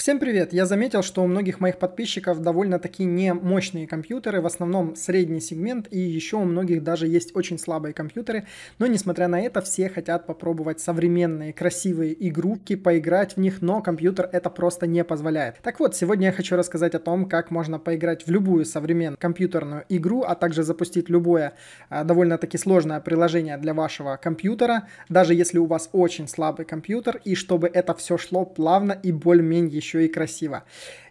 Всем привет! Я заметил, что у многих моих подписчиков довольно-таки не мощные компьютеры, в основном средний сегмент, и еще у многих даже есть очень слабые компьютеры, но несмотря на это, все хотят попробовать современные красивые игрушки, поиграть в них, но компьютер это просто не позволяет. Так вот, сегодня я хочу рассказать о том, как можно поиграть в любую современную компьютерную игру, а также запустить любое а, довольно-таки сложное приложение для вашего компьютера, даже если у вас очень слабый компьютер, и чтобы это все шло плавно и более-менее еще и красиво.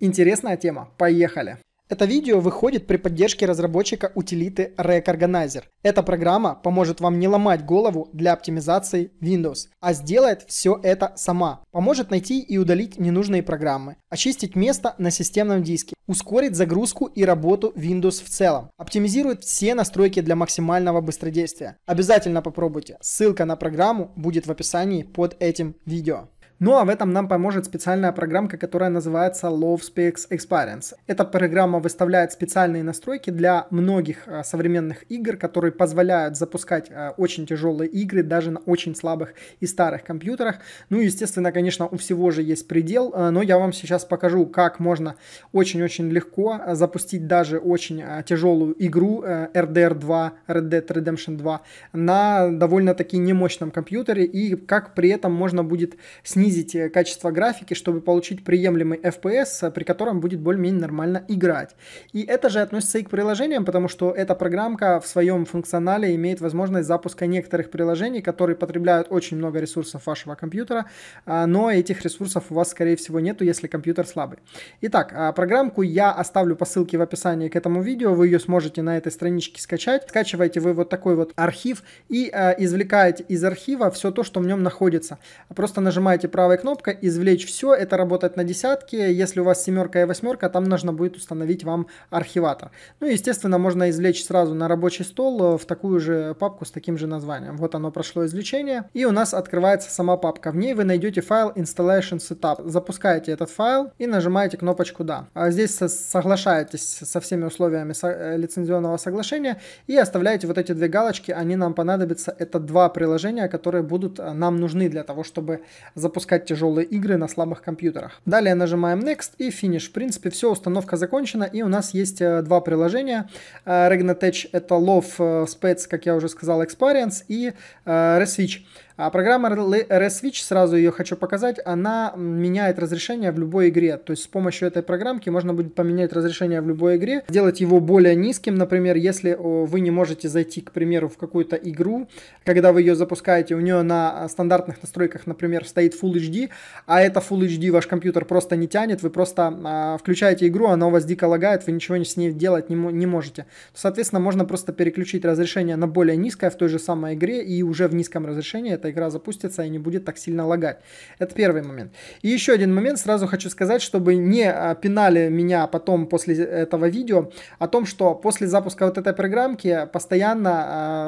Интересная тема. Поехали! Это видео выходит при поддержке разработчика утилиты Rack Organizer. Эта программа поможет вам не ломать голову для оптимизации Windows, а сделает все это сама. Поможет найти и удалить ненужные программы, очистить место на системном диске, ускорить загрузку и работу Windows в целом, оптимизирует все настройки для максимального быстродействия. Обязательно попробуйте, ссылка на программу будет в описании под этим видео. Ну а в этом нам поможет специальная программка, которая называется LoveSpex Experience. Эта программа выставляет специальные настройки для многих э, современных игр, которые позволяют запускать э, очень тяжелые игры даже на очень слабых и старых компьютерах. Ну и, естественно, конечно, у всего же есть предел, э, но я вам сейчас покажу, как можно очень-очень легко запустить даже очень тяжелую игру RDR 2, Red Dead Redemption 2 на довольно-таки немощном компьютере и как при этом можно будет снизить понизить качество графики, чтобы получить приемлемый FPS, э, при котором будет более-менее нормально играть. И это же относится и к приложениям, потому что эта программка в своем функционале имеет возможность запуска некоторых приложений, которые потребляют очень много ресурсов вашего компьютера, а, но этих ресурсов у вас, скорее всего, нету, если компьютер слабый. Итак, а, программку я оставлю по ссылке в описании к этому видео, вы ее сможете на этой страничке скачать. Скачиваете вы вот такой вот архив и э, извлекаете из архива все то, что в нем находится. Просто нажимаете правой кнопкой извлечь все, это работает на десятке, если у вас семерка и восьмерка, там нужно будет установить вам архиватор. Ну и, естественно, можно извлечь сразу на рабочий стол э, в такую же папку с таким же названием. Вот оно прошло извлечение, и у нас открывается сама папка. В ней вы найдете файл installation setup. Запускаете этот файл и нажимаете кнопочку «Да». А здесь соглашаетесь со всеми условиями э, лицензионного соглашения и оставляете вот эти две галочки, они нам понадобятся. Это два приложения, которые будут э, нам нужны для того, чтобы запускать запускать тяжелые игры на слабых компьютерах. Далее нажимаем Next и Finish. В принципе, все, установка закончена, и у нас есть э, два приложения. Э, Regnetech это Love э, Spades, как я уже сказал, Experience, и ReSwitch. А программа RS сразу ее хочу показать, она меняет разрешение в любой игре. То есть с помощью этой программки можно будет поменять разрешение в любой игре, сделать его более низким, например, если вы не можете зайти, к примеру, в какую-то игру, когда вы ее запускаете, у нее на а, стандартных настройках, например, стоит Full HD, а это Full HD ваш компьютер просто не тянет, вы просто а, включаете игру, она у вас дико лагает, вы ничего с ней делать не, не можете. Соответственно, можно просто переключить разрешение на более низкое в той же самой игре и уже в низком разрешении эта игра запустится и не будет так сильно лагать. Это первый момент. И еще один момент, сразу хочу сказать, чтобы не а, пинали меня потом после этого видео, о том, что после запуска вот этой программки постоянно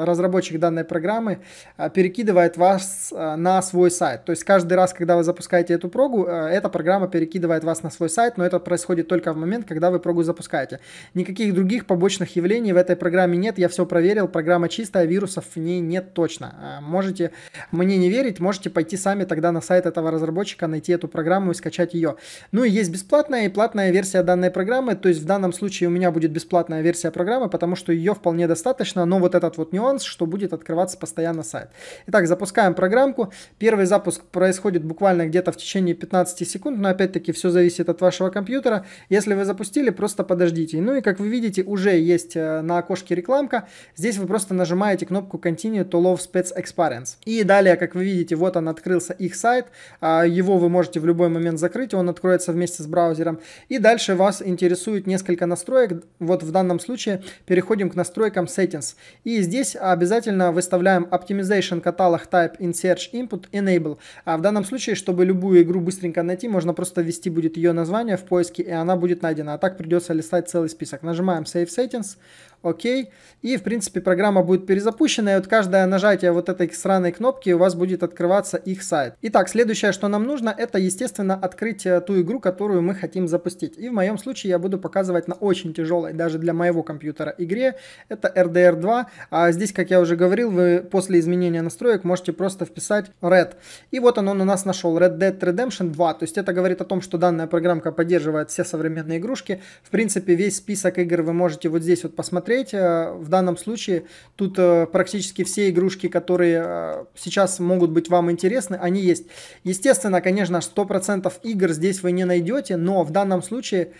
а, разработчик данной программы а, перекидывает вас на свой сайт. То есть каждый раз, когда вы запускаете эту прогу, эта программа перекидывает вас на свой сайт, но это происходит только в момент, когда вы прогу запускаете. Никаких других побочных явлений в этой программе нет, я все проверил, программа чистая, вирусов в ней нет точно. Можете мне не верить, можете пойти сами тогда на сайт этого разработчика, найти эту программу и скачать ее. Ну и есть бесплатная и платная версия данной программы, то есть в данном случае у меня будет бесплатная версия программы, потому что ее вполне достаточно, но вот этот вот нюанс, что будет открываться постоянно сайт. Итак, запускаем программку. Первый запуск происходит буквально где-то в течение 15 секунд, но опять-таки все зависит от вашего компьютера. Если вы запустили, просто подождите. Ну и как вы видите, уже есть э, на окошке рекламка. Здесь вы просто нажимаете кнопку Continue to Love Spets Experience. И дальше Далее, как вы видите, вот он открылся их сайт. А, его вы можете в любой момент закрыть, он откроется вместе с браузером. И дальше вас интересует несколько настроек. Вот в данном случае переходим к настройкам Settings. И здесь обязательно выставляем Optimization Catalog Type in Search Input Enable. А в данном случае, чтобы любую игру быстренько найти, можно просто ввести будет ее название в поиске, и она будет найдена. А так придется листать целый список. Нажимаем Save Settings. Окей. И, в принципе, программа будет перезапущена, и вот каждое нажатие вот этой сраной кнопки у вас будет открываться их сайт. Итак, следующее, что нам нужно, это, естественно, открыть э, ту игру, которую мы хотим запустить. И в моем случае я буду показывать на очень тяжелой, даже для моего компьютера, игре. Это RDR 2. А здесь, как я уже говорил, вы после изменения настроек можете просто вписать Red. И вот он, он у нас нашел Red Dead Redemption 2. То есть это говорит о том, что данная программка поддерживает все современные игрушки. В принципе, весь список игр вы можете вот здесь вот посмотреть посмотреть. Э, в данном случае тут э, практически все игрушки, которые э, сейчас могут быть вам интересны, они есть. Естественно, конечно, 100% игр здесь вы не найдете, но в данном случае...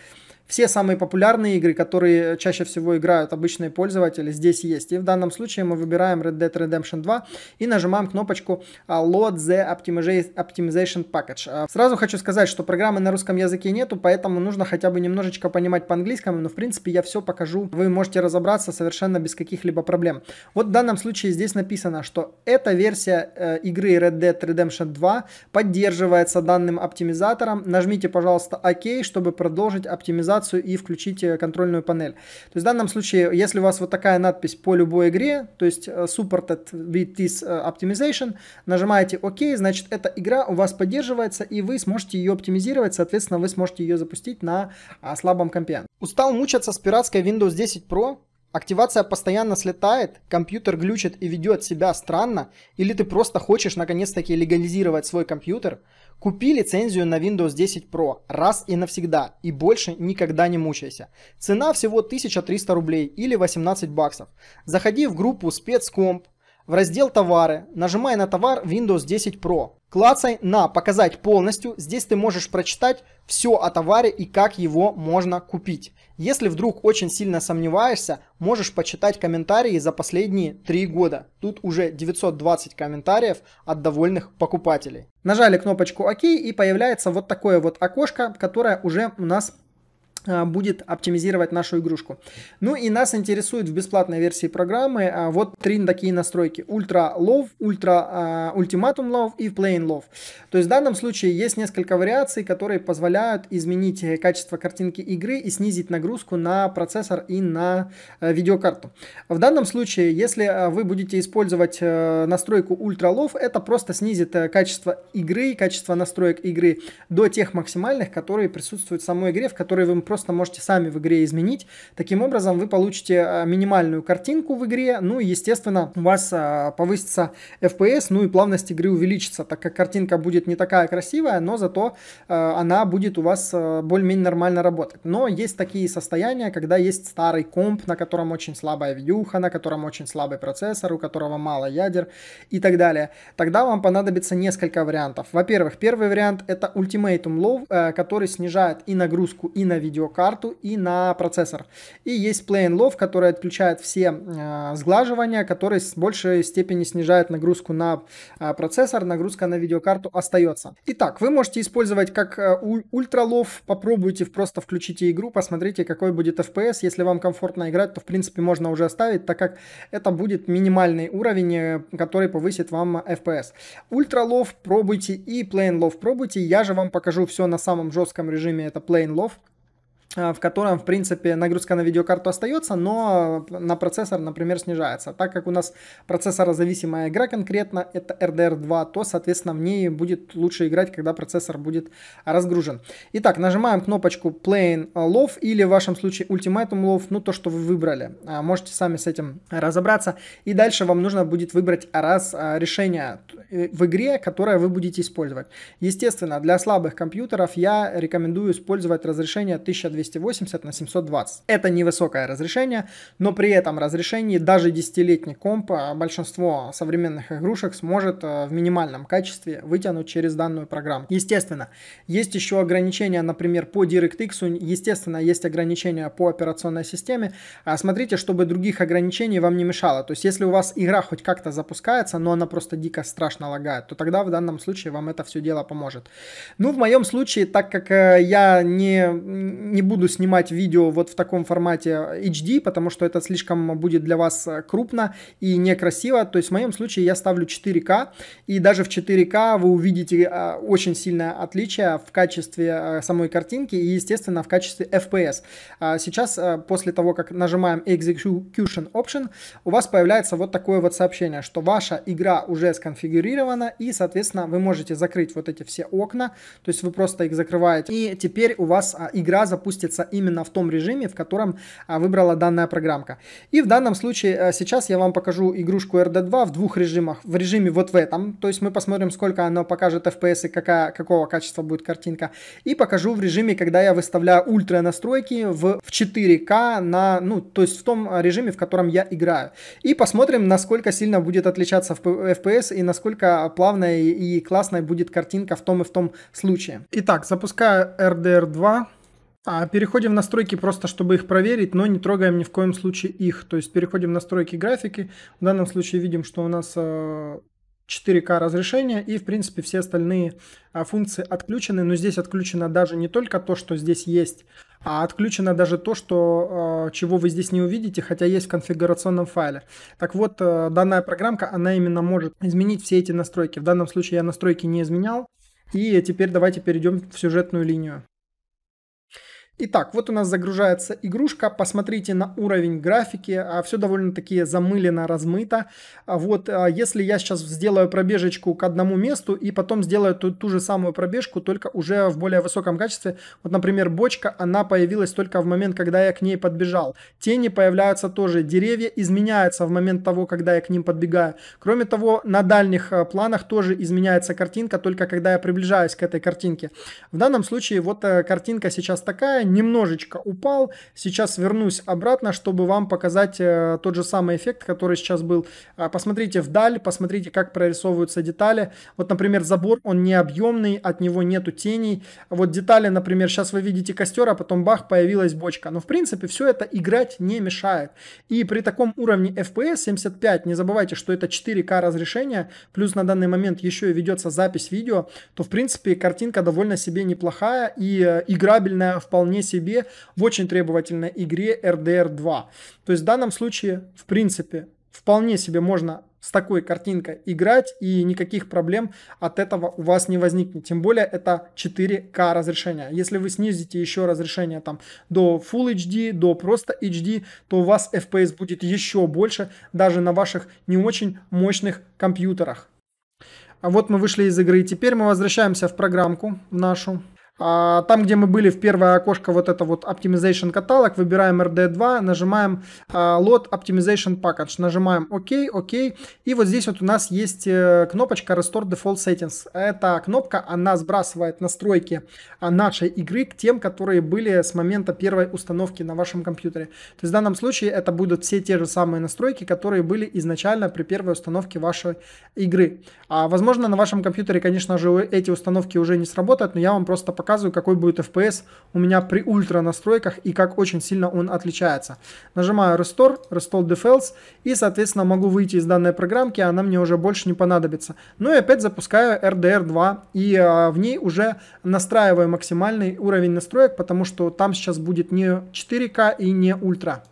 Все самые популярные игры, которые чаще всего играют обычные пользователи, здесь есть. И в данном случае мы выбираем Red Dead Redemption 2 и нажимаем кнопочку а, Load the Optimization Package. А, сразу хочу сказать, что программы на русском языке нету, поэтому нужно хотя бы немножечко понимать по-английскому, но в принципе я все покажу. Вы можете разобраться совершенно без каких-либо проблем. Вот в данном случае здесь написано, что эта версия э, игры Red Dead Redemption 2 поддерживается данным оптимизатором. Нажмите, пожалуйста, ОК, чтобы продолжить оптимизацию ситуацию и включить э, контрольную панель. То есть в данном случае, если у вас вот такая надпись по любой игре, то есть э, supported with this э, optimization, нажимаете ОК, значит эта игра у вас поддерживается и вы сможете ее оптимизировать, соответственно вы сможете ее запустить на а, слабом компе. Устал мучаться с пиратской Windows 10 Pro? Активация постоянно слетает, компьютер глючит и ведет себя странно, или ты просто хочешь наконец-таки легализировать свой компьютер, купи лицензию на Windows 10 Pro раз и навсегда и больше никогда не мучайся. Цена всего 1300 рублей или 18 баксов. Заходи в группу спецкомп, в раздел «Товары», нажимай на товар Windows 10 Pro. Клацай на «Показать полностью». Здесь ты можешь прочитать все о товаре и как его можно купить. Если вдруг очень сильно сомневаешься, можешь почитать комментарии за последние 3 года. Тут уже 920 комментариев от довольных покупателей. Нажали кнопочку «Ок» и появляется вот такое вот окошко, которое уже у нас а, будет оптимизировать нашу игрушку. Ну и нас интересует в бесплатной версии программы а, вот три такие настройки. ультра лов, ультра ультиматум лов и Plain лов. То есть в данном случае есть несколько вариаций, которые позволяют изменить э, качество картинки игры и снизить нагрузку на процессор и на э, видеокарту. В данном случае, если э, вы будете использовать настройку ультра лов, это просто снизит качество игры, качество настроек игры до тех максимальных, которые присутствуют в самой игре, в которой вы просто просто можете сами в игре изменить. Таким образом, вы получите э, минимальную картинку в игре, ну и, естественно, у вас э, повысится FPS, ну и плавность игры увеличится, так как картинка будет не такая красивая, но зато э, она будет у вас более-менее нормально работать. Но есть такие состояния, когда есть старый комп, на котором очень слабая вьюха, на котором очень слабый процессор, у которого мало ядер и так далее. Тогда вам понадобится несколько вариантов. Во-первых, первый вариант это Ultimatum Low, который снижает и нагрузку, и на видео видеокарту и на процессор. И есть Play and Love, который отключает все э, сглаживания, которые с большей степени снижают нагрузку на э, процессор, нагрузка на видеокарту остается. Итак, вы можете использовать как э, Ultralow, попробуйте просто включите игру, посмотрите, какой будет FPS. Если вам комфортно играть, то в принципе можно уже оставить, так как это будет минимальный уровень, э, который повысит вам FPS. Ultralow пробуйте и Plain Love пробуйте. Я же вам покажу все на самом жестком режиме, это Plain Love. Э, в котором, в принципе, нагрузка на видеокарту остается, но на процессор, например, снижается. Так как у нас процессорозависимая игра конкретно, это RDR2, то, соответственно, в ней будет лучше играть, когда процессор будет разгружен. Итак, нажимаем кнопочку Plain Love или в вашем случае Ultimatum Love, ну то, что вы выбрали. А, можете сами с этим разобраться. И дальше вам нужно будет выбрать раз а, решение в игре, которое вы будете использовать. Естественно, для слабых компьютеров я рекомендую использовать разрешение 1200 280 на 720. Это невысокое разрешение, но при этом разрешении даже 10-летний комп а, большинство современных игрушек сможет а, в минимальном качестве вытянуть через данную программу. Естественно, есть еще ограничения, например, по DirectX, естественно, есть ограничения по операционной системе. А смотрите, чтобы других ограничений вам не мешало. То есть, если у вас игра хоть как-то запускается, но она просто дико страшно лагает, то тогда в данном случае вам это все дело поможет. Ну, в моем случае, так как э, я не, не буду снимать видео вот в таком формате HD, потому что это слишком будет для вас э, крупно и некрасиво. То есть в моем случае я ставлю 4К, и даже в 4К вы увидите э, очень сильное отличие в качестве э, самой картинки и, естественно, в качестве FPS. А сейчас, после того, как нажимаем Execution Option, у вас появляется вот такое вот сообщение, что ваша игра уже сконфигурирована, и, соответственно, вы можете закрыть вот эти все окна, то есть вы просто их закрываете, и теперь у вас а, игра запустится запустится именно в том режиме, в котором а, выбрала данная программка. И в данном случае э, сейчас я вам покажу игрушку RD2 в двух режимах. В режиме вот в этом, то есть мы посмотрим, сколько она покажет FPS и какая, какого качества будет картинка. И покажу в режиме, когда я выставляю ультра настройки в, в 4К, на, ну, то есть в том э, режиме, в котором я играю. И посмотрим, насколько сильно будет отличаться FPS и насколько плавная и классная будет картинка в том и в том случае. Итак, запускаю RDR2. А переходим в настройки просто, чтобы их проверить, но не трогаем ни в коем случае их. То есть переходим в настройки графики. В данном случае видим, что у нас 4К э, разрешение и, в принципе, все остальные э, функции отключены. Но здесь отключено даже не только то, что здесь есть, а отключено даже то, что, э, чего вы здесь не увидите, хотя есть в конфигурационном файле. Так вот, данная программка, она именно может изменить все эти настройки. В данном случае я настройки не изменял. И теперь давайте перейдем в сюжетную линию. Итак, вот у нас загружается игрушка, посмотрите на уровень графики, а, все довольно-таки замылено, размыто. А, вот, а, если я сейчас сделаю пробежечку к одному месту и потом сделаю ту, ту же самую пробежку, только уже в более высоком качестве, вот, например, бочка, она появилась только в момент, когда я к ней подбежал. Тени появляются тоже, деревья изменяются в момент того, когда я к ним подбегаю. Кроме того, на дальних планах тоже изменяется картинка, только когда я приближаюсь к этой картинке. В данном случае вот э, картинка сейчас такая, немножечко упал. Сейчас вернусь обратно, чтобы вам показать э, тот же самый эффект, который сейчас был. А, посмотрите вдаль, посмотрите, как прорисовываются детали. Вот, например, забор, он не объемный, от него нету теней. Вот детали, например, сейчас вы видите костер, а потом бах, появилась бочка. Но, в принципе, все это играть не мешает. И при таком уровне FPS 75, не забывайте, что это 4К разрешение, плюс на данный момент еще и ведется запись видео, то, в принципе, картинка довольно себе неплохая и э, играбельная вполне вполне себе в очень требовательной игре RDR 2. То есть в данном случае, в принципе, вполне себе можно с такой картинкой играть, и никаких проблем от этого у вас не возникнет. Тем более это 4К разрешение. Если вы снизите еще разрешение там до Full HD, до просто HD, то у вас FPS будет еще больше даже на ваших не очень мощных компьютерах. А вот мы вышли из игры, и теперь мы возвращаемся в программку нашу. А, там, где мы были в первое окошко, вот это вот Optimization каталог, выбираем RD2, нажимаем а, Load Optimization Package, нажимаем ОК, ОК, и вот здесь вот у нас есть э, кнопочка Restore Default Settings. Эта кнопка, она сбрасывает настройки а, нашей игры к тем, которые были с момента первой установки на вашем компьютере. То есть в данном случае это будут все те же самые настройки, которые были изначально при первой установке вашей игры. А возможно, на вашем компьютере, конечно же, эти установки уже не сработают, но я вам просто покажу показываю, какой будет FPS у меня при ультра настройках и как очень сильно он отличается. Нажимаю Restore, Restore Defaults и, соответственно, могу выйти из данной программки, она мне уже больше не понадобится. Ну и опять запускаю RDR2 и э, в ней уже настраиваю максимальный уровень настроек, потому что там сейчас будет не 4К и не ультра.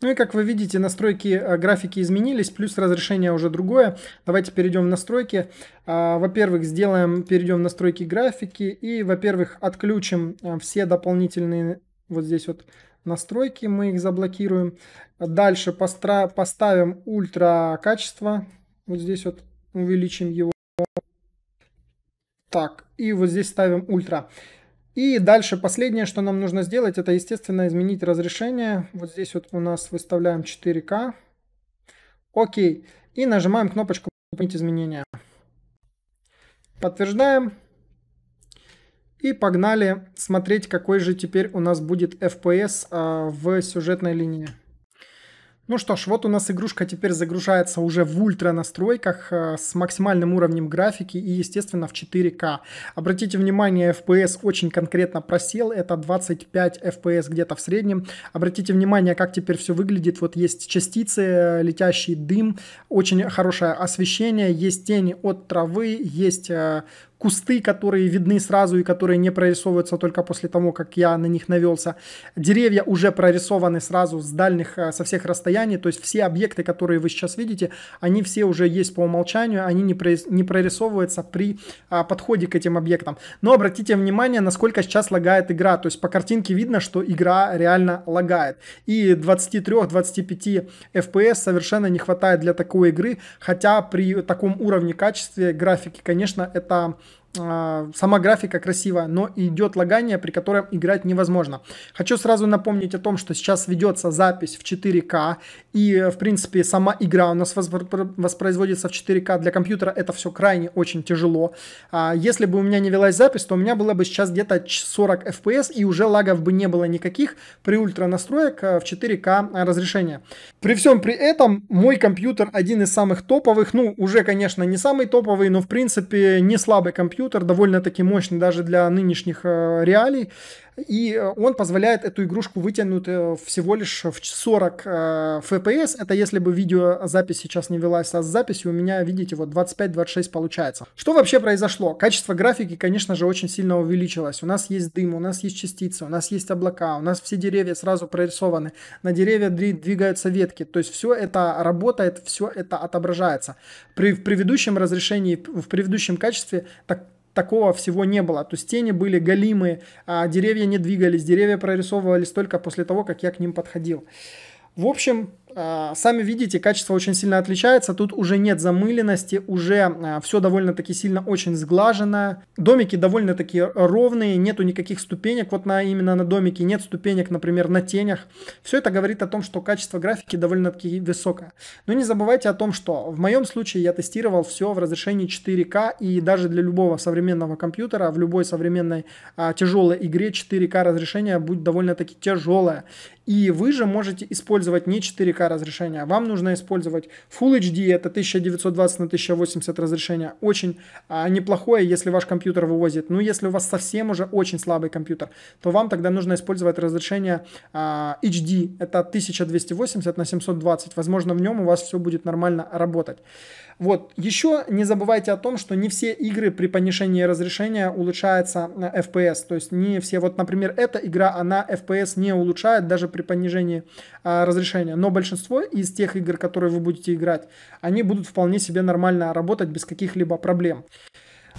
Ну и как вы видите, настройки э, графики изменились, плюс разрешение уже другое. Давайте перейдем в настройки. А, во-первых, сделаем, перейдем в настройки графики и, во-первых, отключим э, все дополнительные вот здесь вот настройки, мы их заблокируем. Дальше поставим ультра качество, вот здесь вот увеличим его. Так, и вот здесь ставим ультра. И дальше последнее, что нам нужно сделать, это, естественно, изменить разрешение. Вот здесь вот у нас выставляем 4К. Окей. И нажимаем кнопочку «Выполнить изменения». Подтверждаем. И погнали смотреть, какой же теперь у нас будет FPS а, в сюжетной линии. Ну что ж, вот у нас игрушка теперь загружается уже в ультра настройках э, с максимальным уровнем графики и, естественно, в 4К. Обратите внимание, FPS очень конкретно просел, это 25 FPS где-то в среднем. Обратите внимание, как теперь все выглядит. Вот есть частицы, э, летящий дым, очень хорошее освещение, есть тени от травы, есть э, кусты, которые видны сразу и которые не прорисовываются только после того, как я на них навелся. Деревья уже прорисованы сразу с дальних, э, со всех расстояний, то есть все объекты, которые вы сейчас видите, они все уже есть по умолчанию, они не, прорис, не прорисовываются при а, подходе к этим объектам. Но обратите внимание, насколько сейчас лагает игра, то есть по картинке видно, что игра реально лагает. И 23-25 FPS совершенно не хватает для такой игры, хотя при таком уровне качества графики, конечно, это а, сама графика красивая, но идет лагание, при котором играть невозможно. Хочу сразу напомнить о том, что сейчас ведется запись в 4К, и, э, в принципе, сама игра у нас воспроизводится в 4К. Для компьютера это все крайне очень тяжело. А, если бы у меня не велась запись, то у меня было бы сейчас где-то 40 FPS, и уже лагов бы не было никаких при ультра настроек э, в 4К разрешение. При всем при этом, мой компьютер один из самых топовых, ну, уже, конечно, не самый топовый, но, в принципе, не слабый компьютер, компьютер, довольно-таки мощный даже для нынешних э, реалий, и э, он позволяет эту игрушку вытянуть э, всего лишь в 40 FPS, это если бы видеозапись сейчас не велась, а с записью у меня, видите, вот 25-26 получается. Что вообще произошло? Качество графики, конечно же, очень сильно увеличилось. У нас есть дым, у нас есть частицы, у нас есть облака, у нас все деревья сразу прорисованы, на деревья двигаются ветки, то есть все это работает, все это отображается. При в предыдущем разрешении, в предыдущем качестве так, такого всего не было. То есть тени были голимые, а деревья не двигались, деревья прорисовывались только после того, как я к ним подходил. В общем, а, сами видите, качество очень сильно отличается. Тут уже нет замыленности, уже а, все довольно-таки сильно очень сглажено. Домики довольно-таки ровные, нету никаких ступенек. Вот на, именно на домике нет ступенек, например, на тенях. Все это говорит о том, что качество графики довольно-таки высокое. Но не забывайте о том, что в моем случае я тестировал все в разрешении 4К и даже для любого современного компьютера, в любой современной а, тяжелой игре 4К разрешение будет довольно-таки тяжелое. И вы же можете использовать не 4К 4 разрешение, вам нужно использовать Full HD, это 1920 на 1080 разрешение, очень а, неплохое, если ваш компьютер вывозит. Но ну, если у вас совсем уже очень слабый компьютер, то вам тогда нужно использовать разрешение а, HD, это 1280 на 720, возможно, в нем у вас все будет нормально работать. Вот, еще не забывайте о том, что не все игры при понижении разрешения улучшается FPS, то есть не все, вот, например, эта игра, она FPS не улучшает даже при понижении а, разрешения, но большинство из тех игр, которые вы будете играть, они будут вполне себе нормально работать без каких-либо проблем.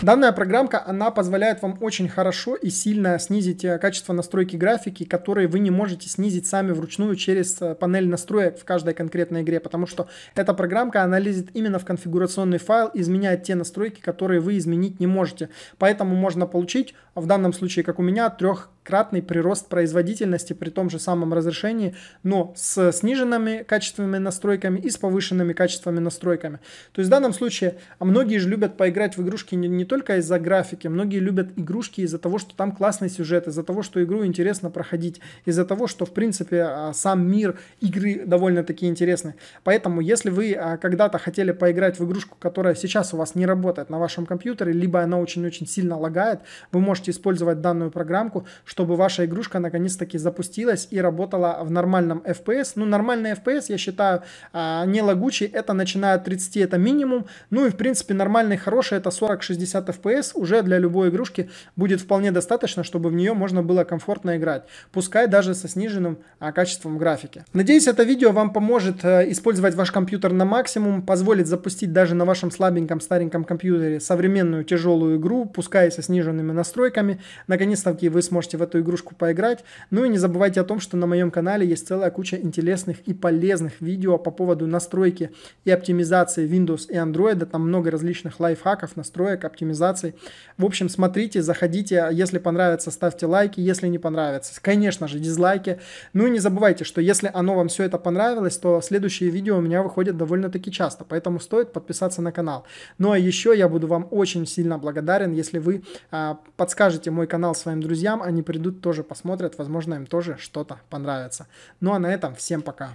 Данная программка, она позволяет вам очень хорошо и сильно снизить э, качество настройки графики, которые вы не можете снизить сами вручную через э, панель настроек в каждой конкретной игре, потому что эта программка, она лезет именно в конфигурационный файл, изменяет те настройки, которые вы изменить не можете. Поэтому можно получить в данном случае, как у меня, трехкратный прирост производительности при том же самом разрешении, но с сниженными качественными настройками и с повышенными качественными настройками. То есть в данном случае а многие же любят поиграть в игрушки не, не только из-за графики, многие любят игрушки из-за того, что там классный сюжет, из-за того, что игру интересно проходить, из-за того, что в принципе а, сам мир игры довольно-таки интересный. Поэтому если вы а, когда-то хотели поиграть в игрушку, которая сейчас у вас не работает на вашем компьютере, либо она очень-очень сильно лагает, вы можете можете использовать данную программку, чтобы ваша игрушка наконец-таки запустилась и работала в нормальном FPS. Ну, нормальный FPS, я считаю, а, не лагучий, это начиная от 30, это минимум. Ну и, в принципе, нормальный, хороший, это 40-60 FPS. Уже для любой игрушки будет вполне достаточно, чтобы в нее можно было комфортно играть. Пускай даже со сниженным а, качеством графики. Надеюсь, это видео вам поможет э, использовать ваш компьютер на максимум, позволит запустить даже на вашем слабеньком стареньком компьютере современную тяжелую игру, пускай со сниженными настройками проверками. Наконец-таки вы сможете в эту игрушку поиграть. Ну и не забывайте о том, что на моем канале есть целая куча интересных и полезных видео по поводу настройки и оптимизации Windows и Android. Там много различных лайфхаков, настроек, оптимизаций. В общем, смотрите, заходите. Если понравится, ставьте лайки. Если не понравится, конечно же, дизлайки. Ну и не забывайте, что если оно вам все это понравилось, то следующие видео у меня выходят довольно-таки часто. Поэтому стоит подписаться на канал. Ну а еще я буду вам очень сильно благодарен, если вы а, подскажете, покажете мой канал своим друзьям, они придут тоже посмотрят, возможно им тоже что-то понравится. Ну а на этом всем пока.